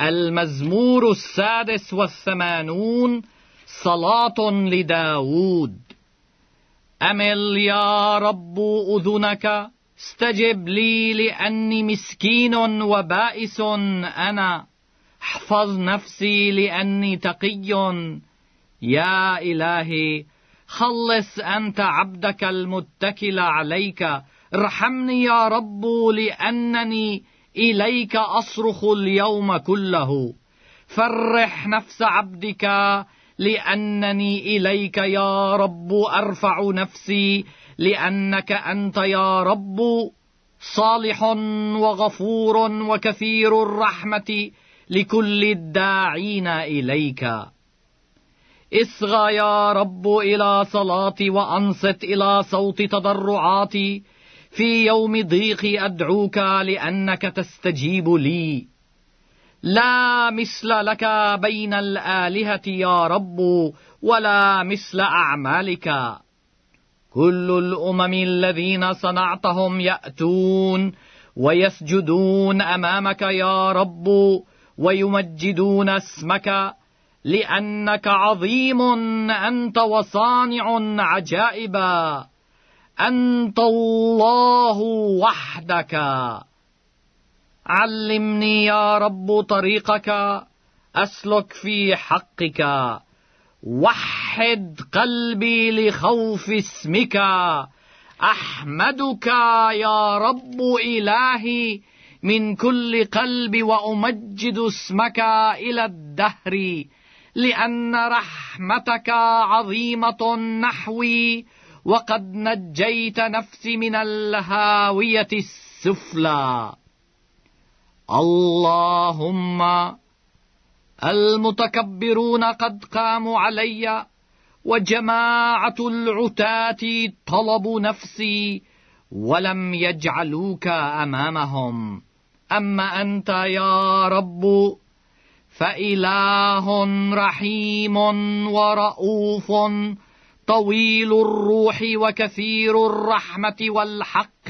المزمور السادس والثمانون صلاة لداود أمل يا رب أذنك استجب لي لأني مسكين وبائس أنا احفظ نفسي لأني تقي يا إلهي خلص أنت عبدك المتكل عليك ارحمني يا رب لأنني إليك أصرخ اليوم كله فرح نفس عبدك لأنني إليك يا رب أرفع نفسي لأنك أنت يا رب صالح وغفور وكثير الرحمة لكل الداعين إليك اصغى يا رب إلى صلاتي وأنصت إلى صوت تضرعاتي في يوم ضيقي أدعوك لأنك تستجيب لي لا مثل لك بين الآلهة يا رب ولا مثل أعمالك كل الأمم الذين صنعتهم يأتون ويسجدون أمامك يا رب ويمجدون اسمك لأنك عظيم أنت وصانع عجائبا انت الله وحدك علمني يا رب طريقك اسلك في حقك وحد قلبي لخوف اسمك احمدك يا رب الهي من كل قلب وامجد اسمك الى الدهر لان رحمتك عظيمه نحوي وقد نجيت نفسي من الهاوية السفلى اللهم المتكبرون قد قاموا علي وجماعة العتاة طلبوا نفسي ولم يجعلوك أمامهم أما أنت يا رب فإله رحيم ورؤوف طويل الروح وكثير الرحمة والحق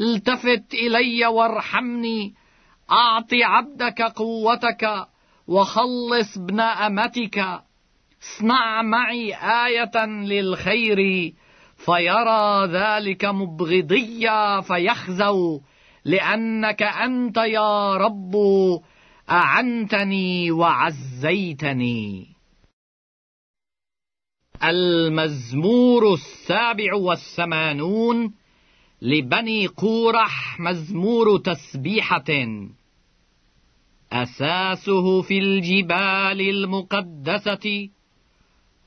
التفت إلي وارحمني أعط عبدك قوتك وخلص ابن أمتك اصنع معي آية للخير فيرى ذلك مبغضيا فيخزو لأنك أنت يا رب أعنتني وعزيتني المزمور السابع والثمانون لبني قورح مزمور تسبيحة أساسه في الجبال المقدسة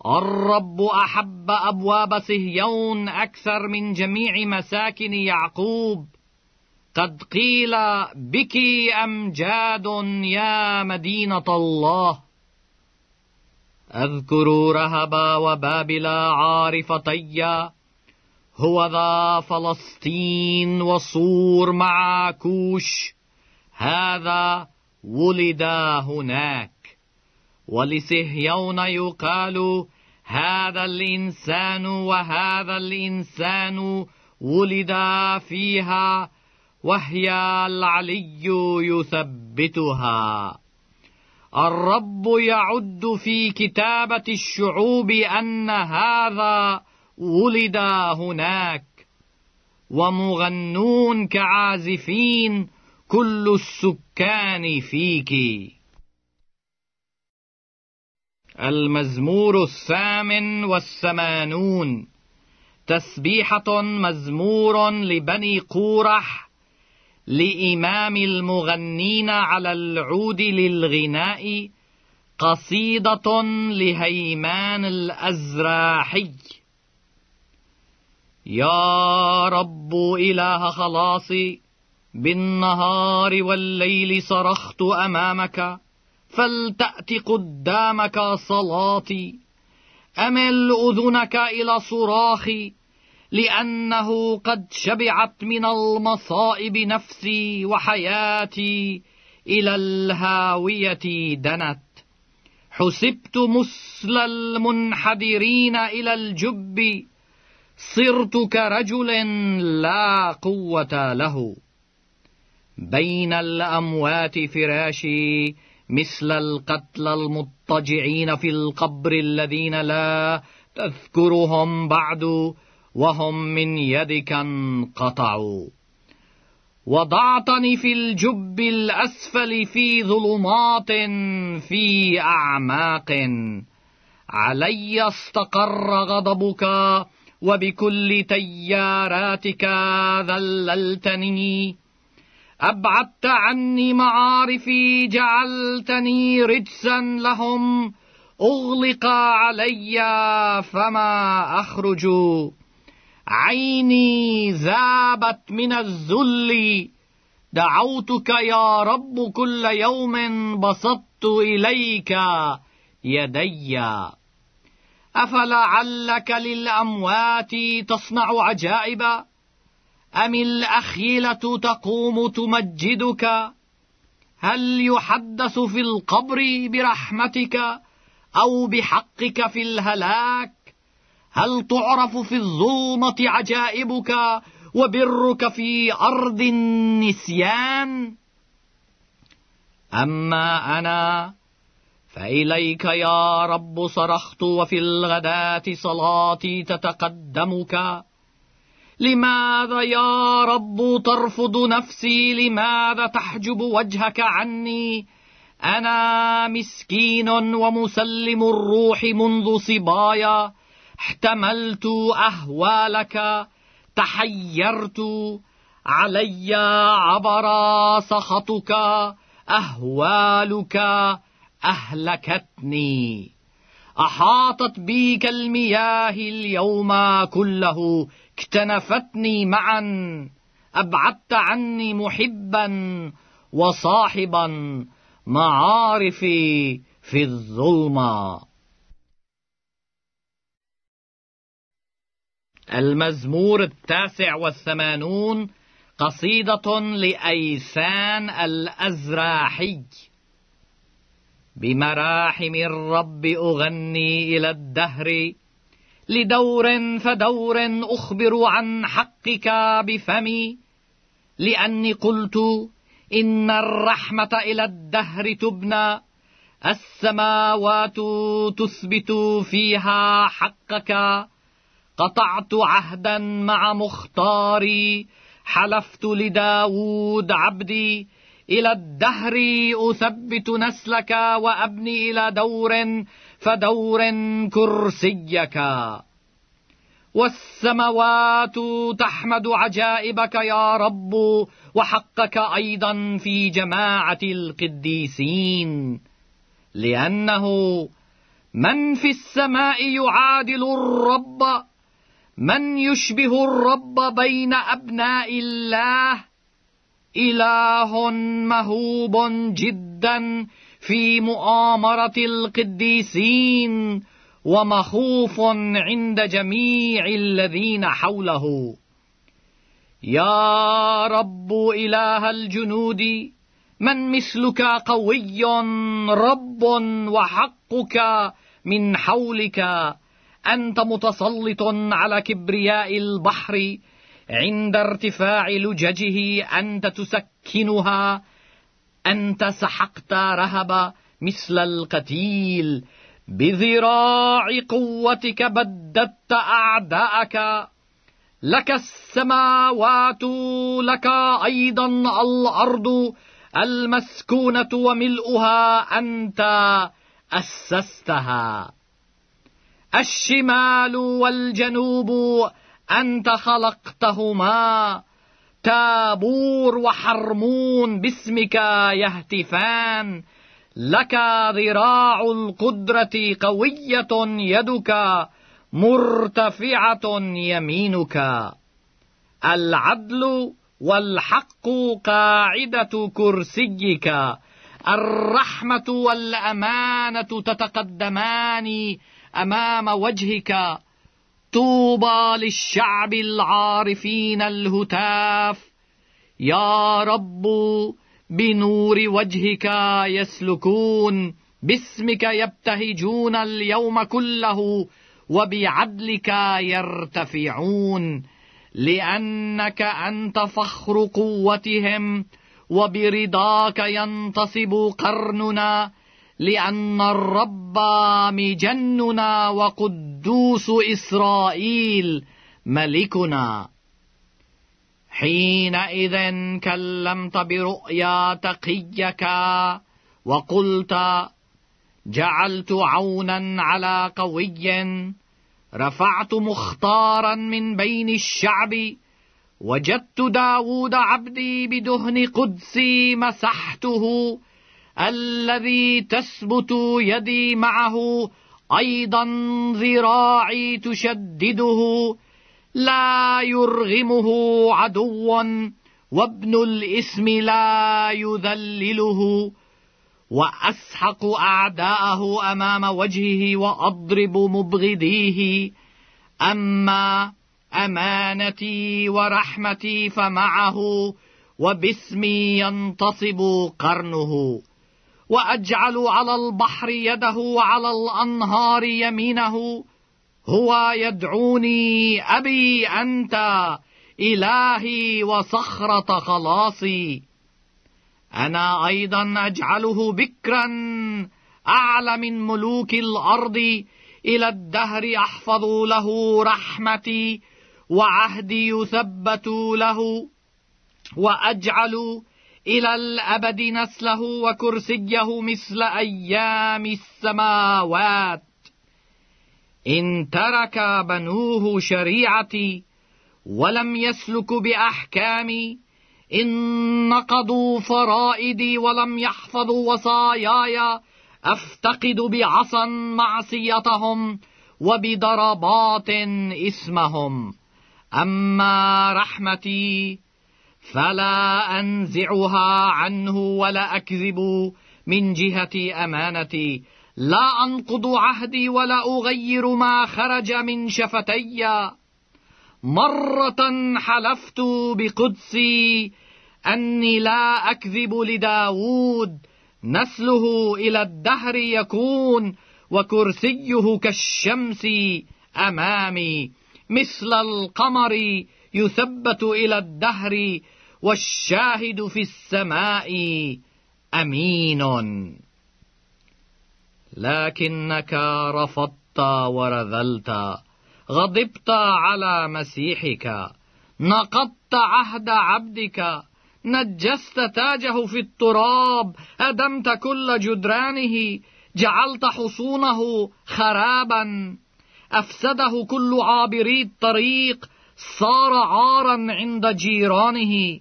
الرب أحب أبواب صهيون أكثر من جميع مساكن يعقوب قد قيل بك أمجاد يا مدينة الله اذكروا رهبا وبابلا عارفتيا هو ذا فلسطين وصور مع كوش هذا ولدا هناك ولصهيون يقال هذا الإنسان وهذا الإنسان ولد فيها وهي العلي يثبتها الرب يعد في كتابة الشعوب أن هذا ولد هناك ومغنون كعازفين كل السكان فيك المزمور الثامن والثمانون تسبيحة مزمور لبني قورح لإمام المغنين على العود للغناء قصيدة لهيمان الأزراحي يا رب إله خلاصي بالنهار والليل صرخت أمامك فلتأت قدامك صلاتي أمل أذنك إلى صراخي لأنه قد شبعت من المصائب نفسي وحياتي إلى الهاوية دنت حسبت مثل المنحدرين إلى الجب صرت كرجل لا قوة له بين الأموات فراشي مثل القتلى المضطجعين في القبر الذين لا تذكرهم بعد وهم من يدك انقطعوا وضعتني في الجب الأسفل في ظلمات في أعماق علي استقر غضبك وبكل تياراتك ذللتني أبعدت عني معارفي جعلتني رجسا لهم أغلق علي فما أخرجوا عيني ذابت من الذل دعوتك يا رب كل يوم بسطت إليك يدي أفلعلك للأموات تصنع عجائب أم الأخيلة تقوم تمجدك هل يحدث في القبر برحمتك أو بحقك في الهلاك هل تعرف في الظلمة عجائبك وبرك في أرض النسيان أما أنا فإليك يا رب صرخت وفي الغداة صلاتي تتقدمك لماذا يا رب ترفض نفسي لماذا تحجب وجهك عني أنا مسكين ومسلم الروح منذ صبايا احتملت أهوالك تحيرت علي عبر سخطك أهوالك أهلكتني أحاطت بي كالمياه اليوم كله اكتنفتني معا أبعدت عني محبا وصاحبا معارفي في الظلمه المزمور التاسع والثمانون قصيدة لأيسان الأزراحي بمراحم الرب أغني إلى الدهر لدور فدور أخبر عن حقك بفمي لأني قلت إن الرحمة إلى الدهر تبنى السماوات تثبت فيها حقك قطعت عهدا مع مختاري حلفت لداود عبدي إلى الدهر أثبت نسلك وأبني إلى دور فدور كرسيك والسموات تحمد عجائبك يا رب وحقك أيضا في جماعة القديسين لأنه من في السماء يعادل الرب من يشبه الرب بين أبناء الله إله مهوب جدا في مؤامرة القديسين ومخوف عند جميع الذين حوله يا رب إله الجنود من مثلك قوي رب وحقك من حولك أنت متسلط على كبرياء البحر عند ارتفاع لججه أنت تسكنها أنت سحقت رهب مثل القتيل بذراع قوتك بددت أعداءك لك السماوات لك أيضا الأرض المسكونة وملؤها أنت أسستها الشمال والجنوب أنت خلقتهما تابور وحرمون باسمك يهتفان لك ذراع القدرة قوية يدك مرتفعة يمينك العدل والحق قاعدة كرسيك الرحمة والأمانة تتقدمان امام وجهك طوبى للشعب العارفين الهتاف يا رب بنور وجهك يسلكون باسمك يبتهجون اليوم كله وبعدلك يرتفعون لانك انت فخر قوتهم وبرضاك ينتصب قرننا لأن الرب مجننا وقدوس إسرائيل ملكنا حينئذ كلمت برؤيا تقيك وقلت جعلت عونا على قوي رفعت مختارا من بين الشعب وجدت داود عبدي بدهن قدسي مسحته الذي تثبت يدي معه أيضا ذراعي تشدده لا يرغمه عدو وابن الإثم لا يذلله وأسحق أعداءه أمام وجهه وأضرب مبغضيه أما أمانتي ورحمتي فمعه وباسمي ينتصب قرنه وأجعل على البحر يده وعلى الأنهار يمينه هو يدعوني أبي أنت إلهي وصخرة خلاصي أنا أيضا أجعله بكرا أعلى من ملوك الأرض إلى الدهر أحفظ له رحمتي وعهدي يثبت له وأجعل إلى الأبد نسله وكرسيه مثل أيام السماوات إن ترك بنوه شريعتي ولم يسلك بأحكامي إن نقضوا فرائدي ولم يحفظوا وصاياي أفتقد بعصا معصيتهم وبضربات إسمهم أما رحمتي فلا أنزعها عنه ولا أكذب من جهة أمانتي لا أنقض عهدي ولا أغير ما خرج من شفتي مرة حلفت بقدسي أني لا أكذب لداود نسله إلى الدهر يكون وكرسيه كالشمس أمامي مثل القمر يثبت إلى الدهر والشاهد في السماء أمين لكنك رفضت ورذلت غضبت على مسيحك نقضت عهد عبدك نجست تاجه في التراب أدمت كل جدرانه جعلت حصونه خرابا أفسده كل عابري الطريق صار عارا عند جيرانه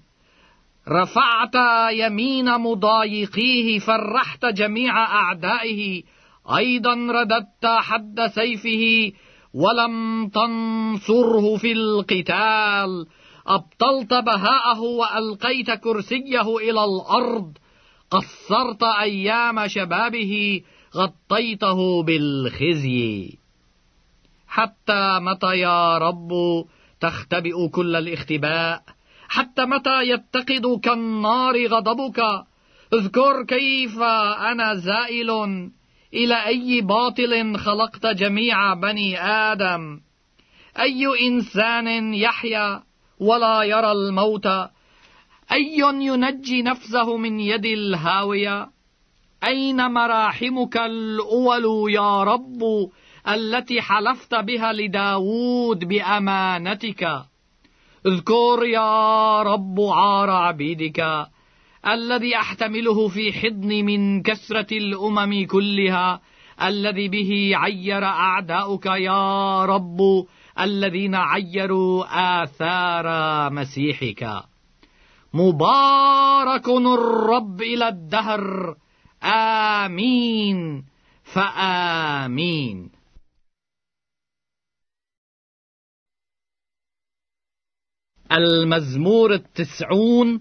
رفعت يمين مضايقيه فرحت جميع أعدائه أيضا رددت حد سيفه ولم تنصره في القتال أبطلت بهاءه وألقيت كرسيه إلى الأرض قصرت أيام شبابه غطيته بالخزي حتى متى يا رب تختبئ كل الاختباء حتى متى يتقد كالنار غضبك اذكر كيف أنا زائل إلى أي باطل خلقت جميع بني آدم أي إنسان يحيا ولا يرى الموت أي ينجي نفسه من يد الهاوية أين مراحمك الأول يا رب التي حلفت بها لداود بأمانتك اذكر يا رب عار عبيدك الذي أحتمله في حضني من كثرة الأمم كلها الذي به عير أعداؤك يا رب الذين عيروا آثار مسيحك مبارك الرب إلى الدهر آمين فآمين المزمور التسعون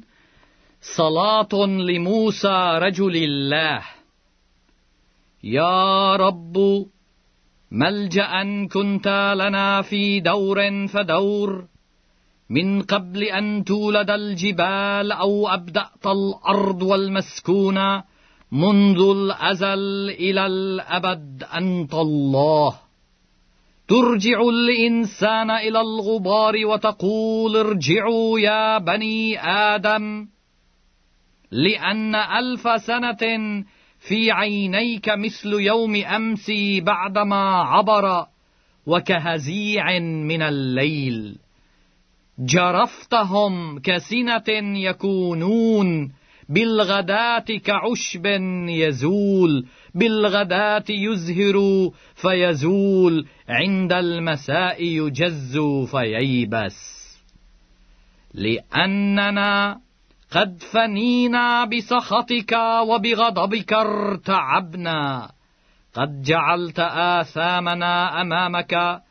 صلاة لموسى رجل الله يا رب ملجأ كنت لنا في دور فدور من قبل أن تولد الجبال أو أبدأت الأرض والمسكونة منذ الأزل إلى الأبد أنت الله ترجع الإنسان إلى الغبار وتقول ارجعوا يا بني آدم لأن ألف سنة في عينيك مثل يوم أمس بعدما عبر وكهزيع من الليل جرفتهم كسنة يكونون بالغداة كعشب يزول بالغداة يزهر فيزول عند المساء يجز فييبس لأننا قد فنينا بسخطك وبغضبك ارتعبنا قد جعلت آثامنا أمامك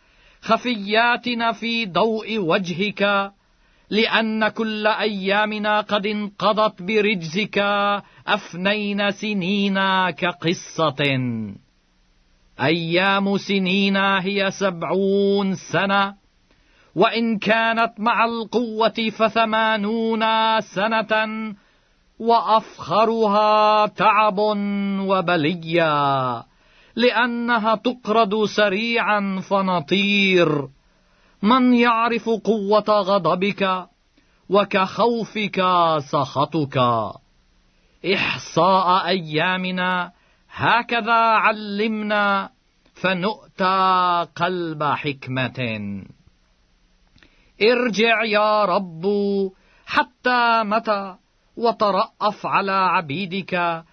خفياتنا في ضوء وجهك لأن كل أيامنا قد انقضت برجزك أفنين سنينا كقصة أيام سنينا هي سبعون سنة وإن كانت مع القوة فثمانون سنة وأفخرها تعب وبليا لأنها تقرض سريعا فنطير من يعرف قوة غضبك وكخوفك سخطك إحصاء أيامنا هكذا علمنا فنؤتى قلب حكمة ارجع يا رب حتى متى وترأف على عبيدك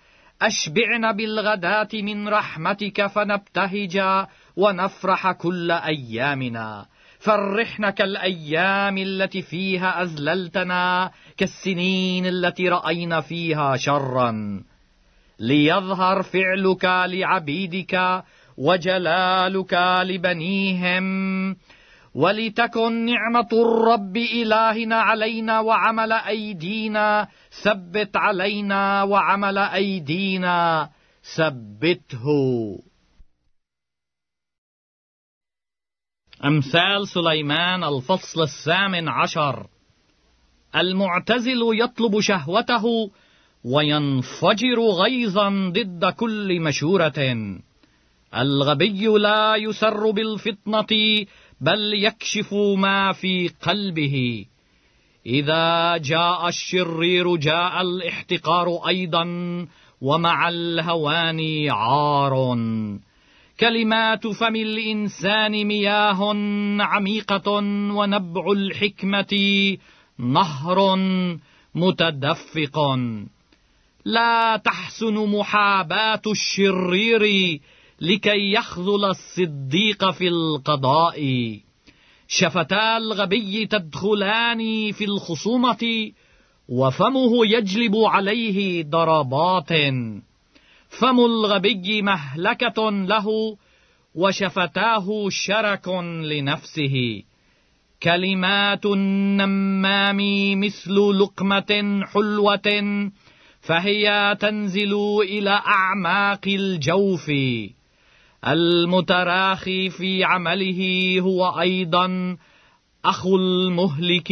أشبعنا بالغداة من رحمتك فنبتهج ونفرح كل أيامنا فرحنا كالأيام التي فيها أزللتنا كالسنين التي رأينا فيها شرا ليظهر فعلك لعبيدك وجلالك لبنيهم ولتكن نعمة الرب إلهنا علينا وعمل أيدينا ثبت علينا وعمل أيدينا ثبته أمثال سليمان الفصل الثامن عشر المعتزل يطلب شهوته وينفجر غيظا ضد كل مشورة الغبي لا يسر بالفطنة بل يكشف ما في قلبه إذا جاء الشرير جاء الاحتقار أيضا ومع الهوان عار كلمات فم الإنسان مياه عميقة ونبع الحكمة نهر متدفق لا تحسن محاباة الشرير لكي يخذل الصديق في القضاء شفتا الغبي تدخلان في الخصومة وفمه يجلب عليه ضربات فم الغبي مهلكة له وشفتاه شرك لنفسه كلمات النمام مثل لقمة حلوة فهي تنزل إلى أعماق الجوف المتراخي في عمله هو أيضا أخو المهلك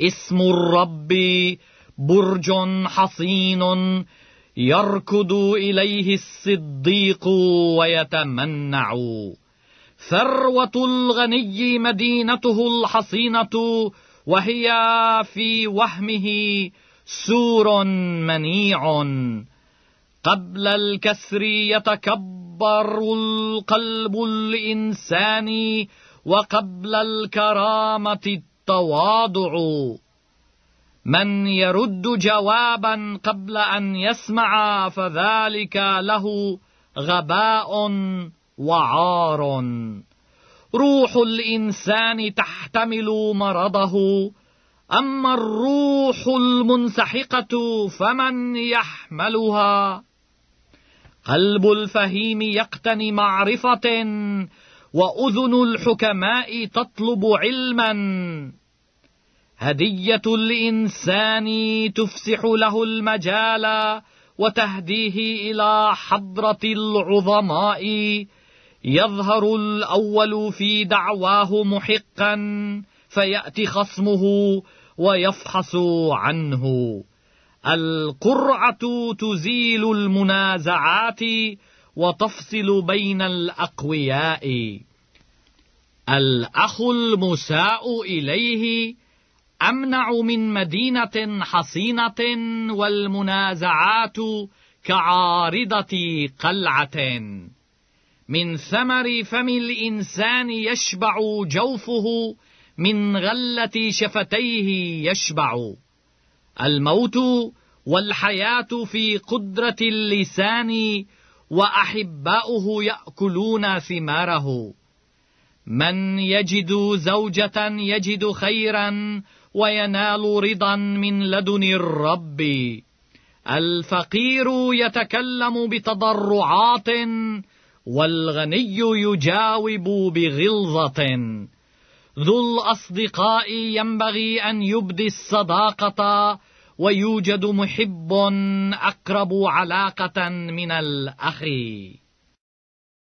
اسم الرب برج حصين يركض إليه الصديق ويتمنع ثروة الغني مدينته الحصينة وهي في وهمه سور منيع قبل الكسر يتكبر القلب الإنساني وقبل الكرامة التواضع من يرد جوابا قبل ان يسمع فذلك له غباء وعار روح الانسان تحتمل مرضه اما الروح المنسحقه فمن يحملها قلب الفهيم يقتني معرفه واذن الحكماء تطلب علما هدية الإنسان تفسح له المجال وتهديه إلى حضرة العظماء يظهر الأول في دعواه محقا فيأتي خصمه ويفحص عنه القرعة تزيل المنازعات وتفصل بين الأقوياء الأخ المساء إليه أمنع من مدينة حصينة والمنازعات كعارضة قلعة من ثمر فم الإنسان يشبع جوفه من غلة شفتيه يشبع الموت والحياة في قدرة اللسان وأحباؤه يأكلون ثماره من يجد زوجة يجد خيرا وينال رضا من لدن الرب الفقير يتكلم بتضرعات والغني يجاوب بغلظة ذو الأصدقاء ينبغي أن يبدي الصداقة ويوجد محب أقرب علاقة من الأخ